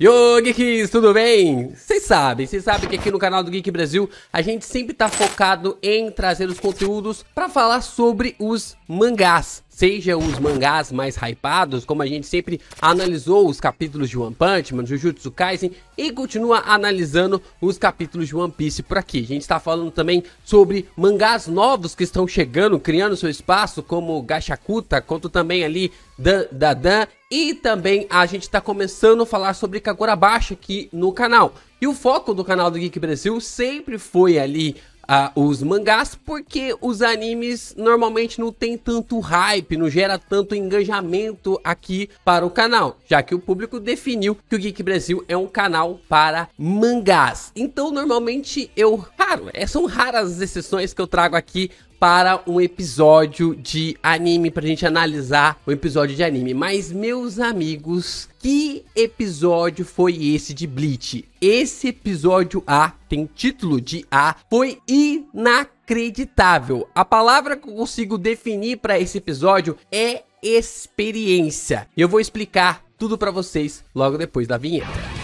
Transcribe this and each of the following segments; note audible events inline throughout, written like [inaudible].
Yo, Geeks, tudo bem? Vocês sabem, vocês sabem que aqui no canal do Geek Brasil a gente sempre tá focado em trazer os conteúdos para falar sobre os mangás seja os mangás mais hypados, como a gente sempre analisou os capítulos de One Punch Man, Jujutsu Kaisen e continua analisando os capítulos de One Piece por aqui. A gente está falando também sobre mangás novos que estão chegando, criando seu espaço, como Gachakuta, quanto também ali Dan, Dan e também a gente está começando a falar sobre Kagura Baixa aqui no canal. E o foco do canal do Geek Brasil sempre foi ali ah, os mangás, porque os animes normalmente não tem tanto hype, não gera tanto engajamento aqui para o canal, já que o público definiu que o Geek Brasil é um canal para mangás. Então, normalmente eu raro, é, são raras as exceções que eu trago aqui para um episódio de anime, pra gente analisar um episódio de anime. Mas, meus amigos, que episódio foi esse de Bleach? Esse episódio A, tem título de A, foi inacreditável. A palavra que eu consigo definir para esse episódio é experiência. Eu vou explicar tudo para vocês logo depois da vinheta.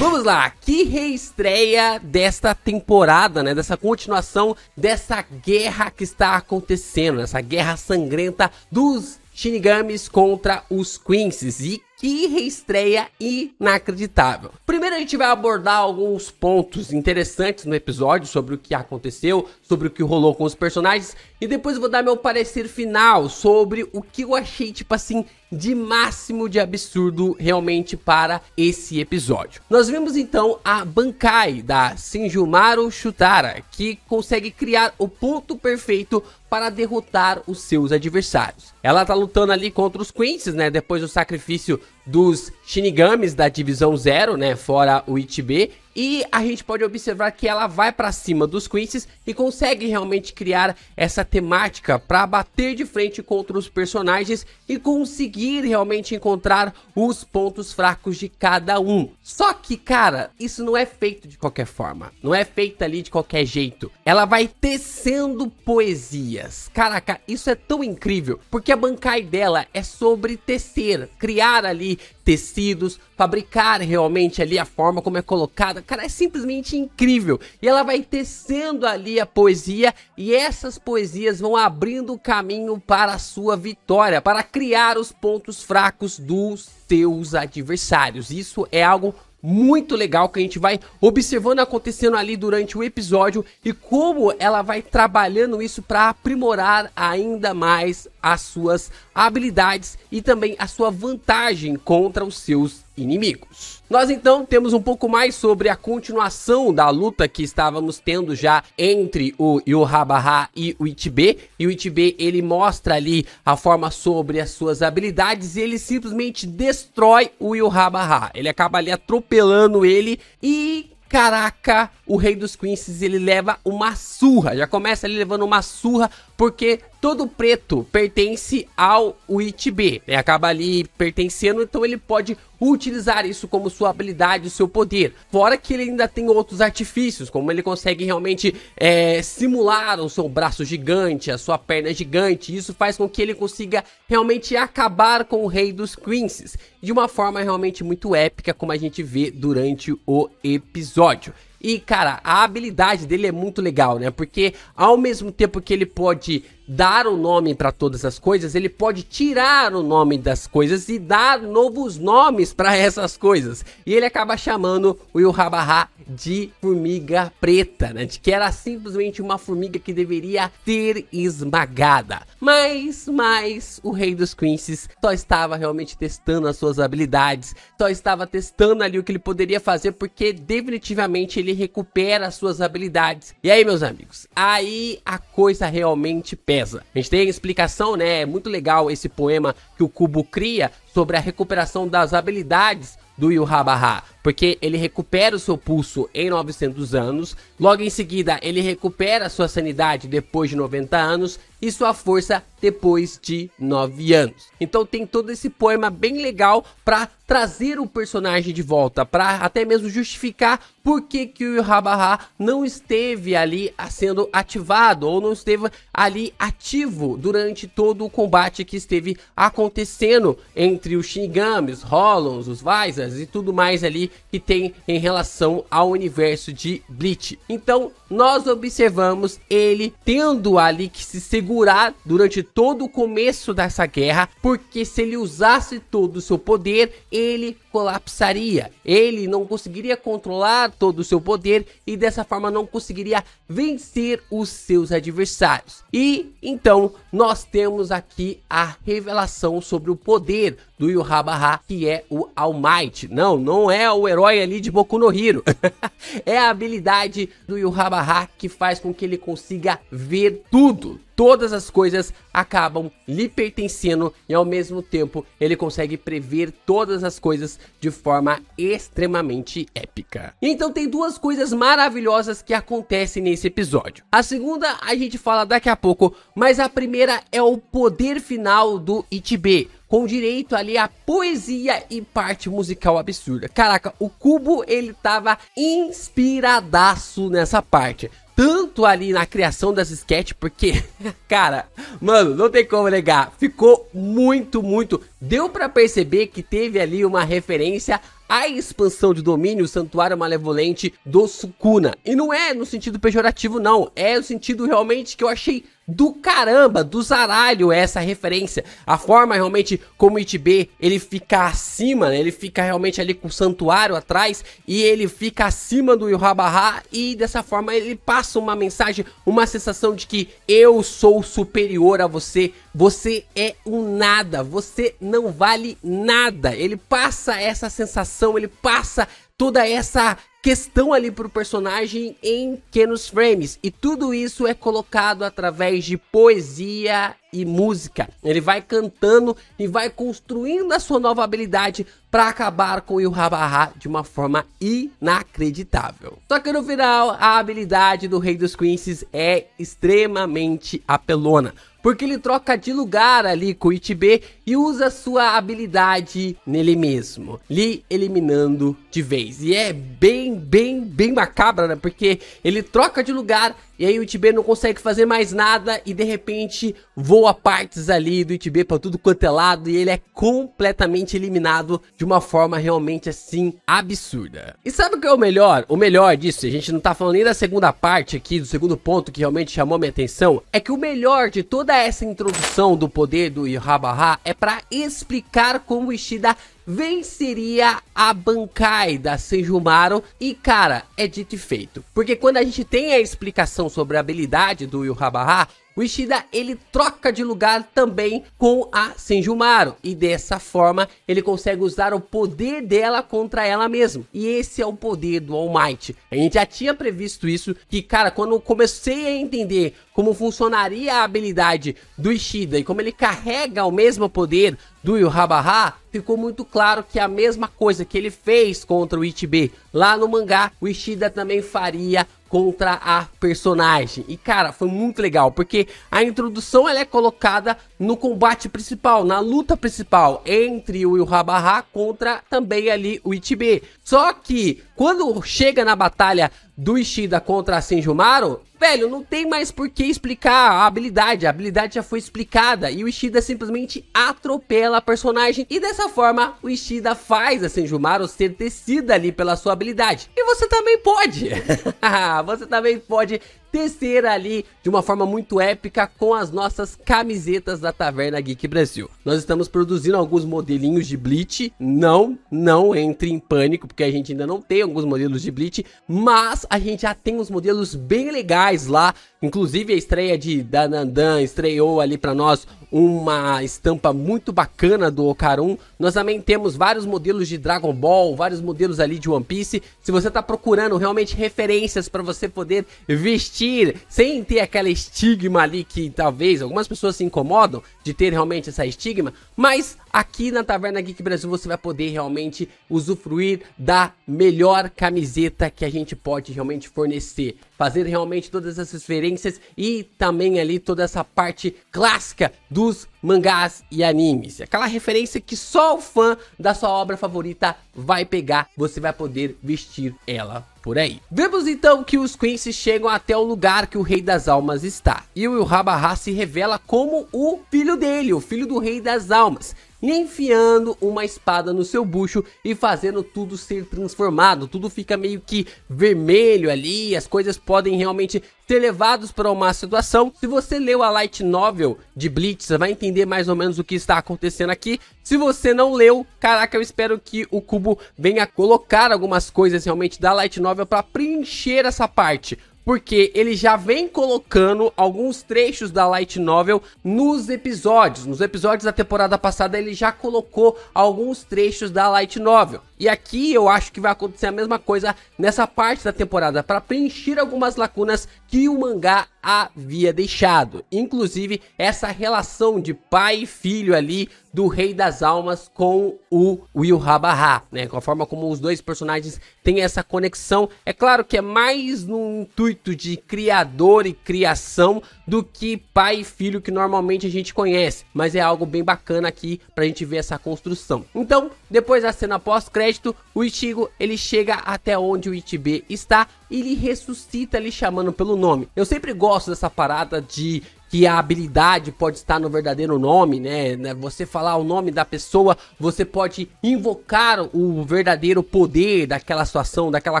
Vamos lá, que reestreia desta temporada, né? Dessa continuação dessa guerra que está acontecendo, essa guerra sangrenta dos Shinigamis contra os Quincy's e que reestreia inacreditável. Primeiro a gente vai abordar alguns pontos interessantes no episódio sobre o que aconteceu, sobre o que rolou com os personagens e depois vou dar meu parecer final sobre o que eu achei, tipo assim, de máximo de absurdo realmente para esse episódio. Nós vemos então a Bankai da Senjumaru Shutara, que consegue criar o ponto perfeito para derrotar os seus adversários. Ela tá lutando ali contra os Quincy's, né, depois do sacrifício dos Shinigamis da Divisão Zero, né, fora o Ichibe, e a gente pode observar que ela vai para cima dos Quincy's e consegue realmente criar essa temática para bater de frente contra os personagens e conseguir realmente encontrar os pontos fracos de cada um. Só que, cara, isso não é feito de qualquer forma, não é feito ali de qualquer jeito. Ela vai tecendo poesias. Caraca, isso é tão incrível, porque a bancai dela é sobre tecer, criar ali tecidos, fabricar realmente ali a forma como é colocada. Cara, é simplesmente incrível. E ela vai tecendo ali a poesia e essas poesias vão abrindo o caminho para a sua vitória, para criar os pontos fracos dos seus adversários. Isso é algo muito legal que a gente vai observando acontecendo ali durante o episódio e como ela vai trabalhando isso para aprimorar ainda mais as suas habilidades e também a sua vantagem contra os seus inimigos. Nós então temos um pouco mais sobre a continuação da luta que estávamos tendo já entre o Yohabaha e o Itibê. E o Itibê ele mostra ali a forma sobre as suas habilidades e ele simplesmente destrói o Yohabaha. Ele acaba ali atropelando ele e Caraca, o Rei dos Quinces ele leva uma surra. Já começa ali levando uma surra porque todo preto pertence ao Uitb, né? acaba ali pertencendo, então ele pode utilizar isso como sua habilidade, seu poder. Fora que ele ainda tem outros artifícios, como ele consegue realmente é, simular o seu braço gigante, a sua perna gigante. Isso faz com que ele consiga realmente acabar com o Rei dos Quinces de uma forma realmente muito épica, como a gente vê durante o episódio. E cara, a habilidade dele é muito legal, né? Porque ao mesmo tempo que ele pode dar o um nome para todas as coisas, ele pode tirar o nome das coisas e dar novos nomes para essas coisas. E ele acaba chamando o Ilhabahá de formiga preta, né? De que era simplesmente uma formiga que deveria ter esmagada. Mas, mas, o rei dos Quinces só estava realmente testando as suas habilidades, só estava testando ali o que ele poderia fazer, porque definitivamente ele recupera as suas habilidades. E aí, meus amigos, aí a coisa realmente pega. A gente tem a explicação, né? É muito legal esse poema que o Kubo cria sobre a recuperação das habilidades do Yuhabaha porque ele recupera o seu pulso em 900 anos, logo em seguida ele recupera sua sanidade depois de 90 anos e sua força depois de 9 anos. Então tem todo esse poema bem legal para trazer o personagem de volta, para até mesmo justificar por que, que o Yuhabaha não esteve ali sendo ativado ou não esteve ali ativo durante todo o combate que esteve acontecendo entre os Shinigamis, Hollons, os Vaisas e tudo mais ali que tem em relação ao universo de Bleach. Então, nós observamos ele tendo ali que se segurar durante todo o começo dessa guerra, porque se ele usasse todo o seu poder, ele colapsaria. Ele não conseguiria controlar todo o seu poder e dessa forma não conseguiria vencer os seus adversários. E então nós temos aqui a revelação sobre o poder do Yuhabaha, que é o All Might. Não, não é o herói ali de Boku no Hiro. [laughs] é a habilidade do Yuhabaha que faz com que ele consiga ver tudo. Todas as coisas acabam lhe pertencendo e ao mesmo tempo ele consegue prever todas as coisas de forma extremamente épica. Então tem duas coisas maravilhosas que acontecem nesse episódio. A segunda a gente fala daqui a pouco, mas a primeira é o poder final do Ichibe com direito ali a poesia e parte musical absurda. Caraca, o Cubo ele tava inspiradaço nessa parte tanto ali na criação das sketches, porque, [laughs] cara, mano, não tem como negar, ficou muito, muito. Deu para perceber que teve ali uma referência a expansão de domínio, o santuário malevolente do Sukuna. E não é no sentido pejorativo, não. É o sentido realmente que eu achei do caramba, do zaralho essa referência. A forma realmente como o Itibê, ele fica acima, né? ele fica realmente ali com o santuário atrás e ele fica acima do Yuhabaha e dessa forma ele passa uma mensagem, uma sensação de que eu sou superior a você, você é um nada, você não vale nada. Ele passa essa sensação ele passa toda essa questão ali pro personagem em pequenos frames. E tudo isso é colocado através de poesia e música. Ele vai cantando e vai construindo a sua nova habilidade para acabar com o Ilhabarra de uma forma inacreditável. Só que no final, a habilidade do Rei dos Quinces é extremamente apelona porque ele troca de lugar ali com o Itibê e usa sua habilidade nele mesmo, lhe eliminando de vez. E é bem, bem, bem macabra, né? Porque ele troca de lugar e aí o Itibê não consegue fazer mais nada e de repente voa partes ali do Itibê para tudo quanto é lado e ele é completamente eliminado de uma forma realmente assim absurda. E sabe o que é o melhor? O melhor disso, a gente não tá falando nem da segunda parte aqui, do segundo ponto que realmente chamou minha atenção, é que o melhor de toda essa introdução do poder do Ihabaha é para explicar como o Ishida venceria a Bankai da Sejumaru. E cara, é dito e feito. Porque quando a gente tem a explicação sobre a habilidade do Yuhabaha, o Ishida ele troca de lugar também com a Senjumaru e dessa forma ele consegue usar o poder dela contra ela mesma. E esse é o poder do All Might. A gente já tinha previsto isso que cara, quando eu comecei a entender como funcionaria a habilidade do Ishida e como ele carrega o mesmo poder do Yuhabaha, ficou muito claro que é a mesma coisa que ele fez contra o Ichibe lá no mangá, o Ishida também faria contra a personagem. E cara, foi muito legal, porque a introdução ela é colocada no combate principal, na luta principal entre o Ilhabarra contra também ali o Itibê. Só que quando chega na batalha do Ishida contra a Senjumaru, velho, não tem mais por que explicar a habilidade. A habilidade já foi explicada e o Ishida simplesmente atropela a personagem. E dessa forma, o Ishida faz a Senjumaru ser tecida ali pela sua habilidade. E você também pode. [laughs] você também pode tecer ali de uma forma muito épica com as nossas camisetas da Taverna Geek Brasil. Nós estamos produzindo alguns modelinhos de Bleach. Não, não entre em pânico, porque a gente ainda não tem alguns modelos de Blitz, mas a gente já tem uns modelos bem legais lá Inclusive a estreia de Danandan estreou ali para nós uma estampa muito bacana do Okarun. Nós também temos vários modelos de Dragon Ball, vários modelos ali de One Piece. Se você tá procurando realmente referências para você poder vestir sem ter aquela estigma ali que talvez algumas pessoas se incomodam de ter realmente essa estigma, mas aqui na Taverna Geek Brasil você vai poder realmente usufruir da melhor camiseta que a gente pode realmente fornecer, fazer realmente todas essas referências referências e também ali toda essa parte clássica dos mangás e animes. Aquela referência que só o fã da sua obra favorita vai pegar, você vai poder vestir ela por aí. Vemos então que os Quincy chegam até o lugar que o Rei das Almas está. E o Yuhabaha se revela como o filho dele, o filho do Rei das Almas e enfiando uma espada no seu bucho e fazendo tudo ser transformado. Tudo fica meio que vermelho ali, as coisas podem realmente ser levados para uma situação. Se você leu a light novel de Blitz, você vai entender mais ou menos o que está acontecendo aqui. Se você não leu, caraca, eu espero que o Cubo venha colocar algumas coisas realmente da light novel para preencher essa parte porque ele já vem colocando alguns trechos da light novel nos episódios. Nos episódios da temporada passada ele já colocou alguns trechos da light novel. E aqui eu acho que vai acontecer a mesma coisa nessa parte da temporada para preencher algumas lacunas que o mangá havia deixado. Inclusive essa relação de pai e filho ali do Rei das Almas com o Will Habaha, né? Com a forma como os dois personagens têm essa conexão. É claro que é mais no intuito de criador e criação do que pai e filho que normalmente a gente conhece, mas é algo bem bacana aqui pra gente ver essa construção. Então, depois da cena pós-crédito crédito, o Ichigo ele chega até onde o Ichibe está e ele ressuscita lhe chamando pelo nome. Eu sempre gosto dessa parada de que a habilidade pode estar no verdadeiro nome, né? né você falar o nome da pessoa, você pode invocar o verdadeiro poder daquela situação, daquela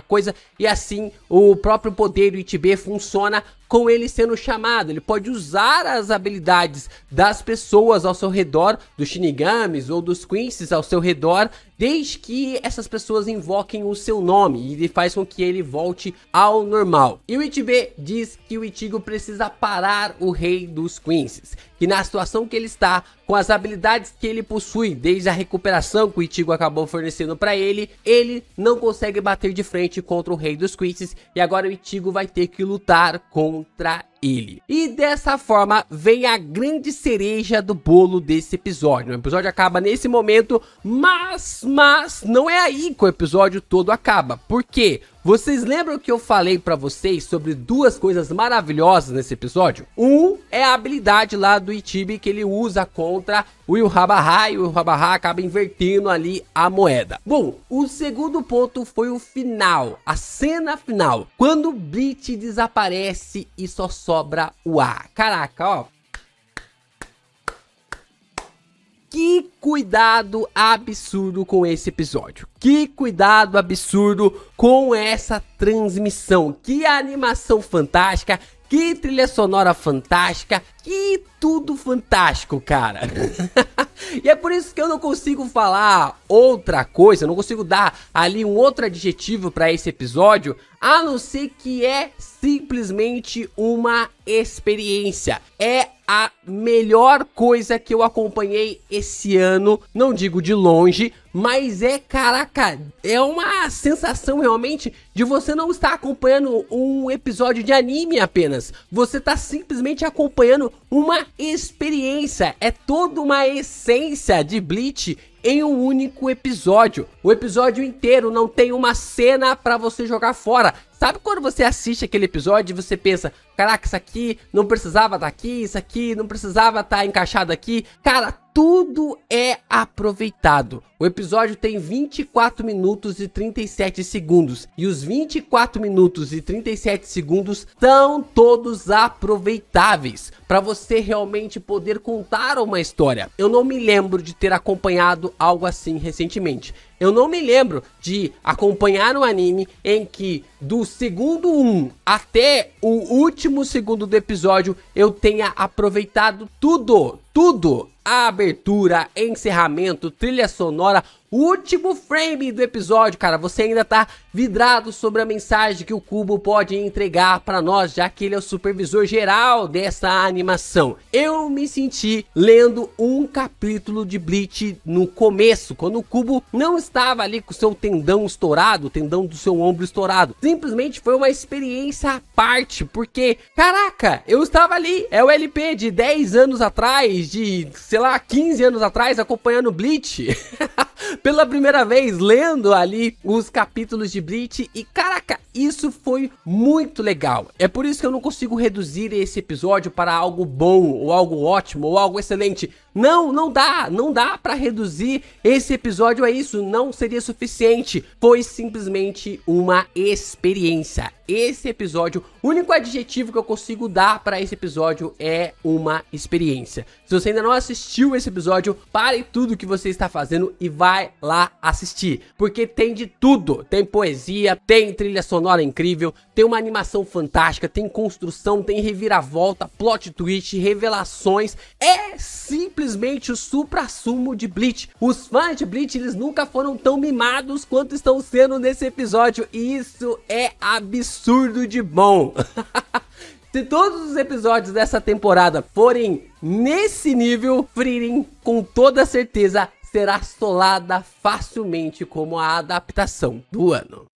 coisa, e assim o próprio poder do Itibê funciona com ele sendo chamado. Ele pode usar as habilidades das pessoas ao seu redor, dos Shinigamis ou dos Quincy's ao seu redor, desde que essas pessoas invoquem o seu nome e faz com que ele volte ao normal. E o Ichibe diz que o Ichigo precisa parar o rei dos Quincy's, que na situação que ele está, com as habilidades que ele possui, desde a recuperação que o Ichigo acabou fornecendo para ele, ele não consegue bater de frente contra o rei dos Quincy's e agora o Ichigo vai ter que lutar com contra ele. E dessa forma vem a grande cereja do bolo desse episódio. O episódio acaba nesse momento, mas, mas não é aí que o episódio todo acaba. Por quê? Vocês lembram que eu falei para vocês sobre duas coisas maravilhosas nesse episódio? Um é a habilidade lá do Itibi que ele usa contra o Yuhabaha e o Yuhabaha acaba invertendo ali a moeda. Bom, o segundo ponto foi o final, a cena final, quando o Brit desaparece e só sobra o A. Caraca, ó. Que cuidado absurdo com esse episódio. Que cuidado absurdo com essa transmissão. Que animação fantástica. Que trilha sonora fantástica, que tudo fantástico, cara. [laughs] e é por isso que eu não consigo falar outra coisa, não consigo dar ali um outro adjetivo para esse episódio, a não ser que é simplesmente uma experiência. É a melhor coisa que eu acompanhei esse ano, não digo de longe, mas é caraca, é uma sensação realmente de você não estar acompanhando um episódio de anime apenas. Você está simplesmente acompanhando uma experiência. É toda uma essência de Bleach em um único episódio. O episódio inteiro não tem uma cena para você jogar fora. Sabe quando você assiste aquele episódio e você pensa, caraca, isso aqui não precisava estar tá aqui, isso aqui não precisava estar tá encaixado aqui? Cara, tudo é aproveitado. O episódio tem 24 minutos e 37 segundos e os 24 minutos e 37 segundos estão todos aproveitáveis para você realmente poder contar uma história. Eu não me lembro de ter acompanhado algo assim recentemente. Eu não me lembro de acompanhar um anime em que do segundo 1 um até o último segundo do episódio eu tenha aproveitado tudo tudo. A abertura, encerramento, trilha sonora, último frame do episódio, cara. Você ainda tá vidrado sobre a mensagem que o Cubo pode entregar para nós, já que ele é o supervisor geral dessa animação. Eu me senti lendo um capítulo de Bleach no começo, quando o Cubo não estava ali com seu tendão estourado, o tendão do seu ombro estourado. Simplesmente foi uma experiência à parte, porque, caraca, eu estava ali, é o LP de 10 anos atrás de, sei lá, 15 anos atrás acompanhando Bleach. [laughs] Pela primeira vez, lendo ali os capítulos de Bleach e caraca, isso foi muito legal. É por isso que eu não consigo reduzir esse episódio para algo bom, ou algo ótimo, ou algo excelente. Não, não dá, não dá para reduzir esse episódio a isso, não seria suficiente. Foi simplesmente uma experiência. Esse episódio, o único adjetivo que eu consigo dar para esse episódio é uma experiência. Se você ainda não assistiu esse episódio, pare tudo que você está fazendo e vai lá assistir, porque tem de tudo. Tem poesia, tem trilha sonora incrível, tem uma animação fantástica, tem construção, tem reviravolta, plot twist, revelações. É simplesmente o supra-sumo de Bleach. Os fãs de Bleach, eles nunca foram tão mimados quanto estão sendo nesse episódio e isso é absurdo de bom. [laughs] Se todos os episódios dessa temporada forem nesse nível, Frieren, com toda certeza, será solada facilmente como a adaptação do ano.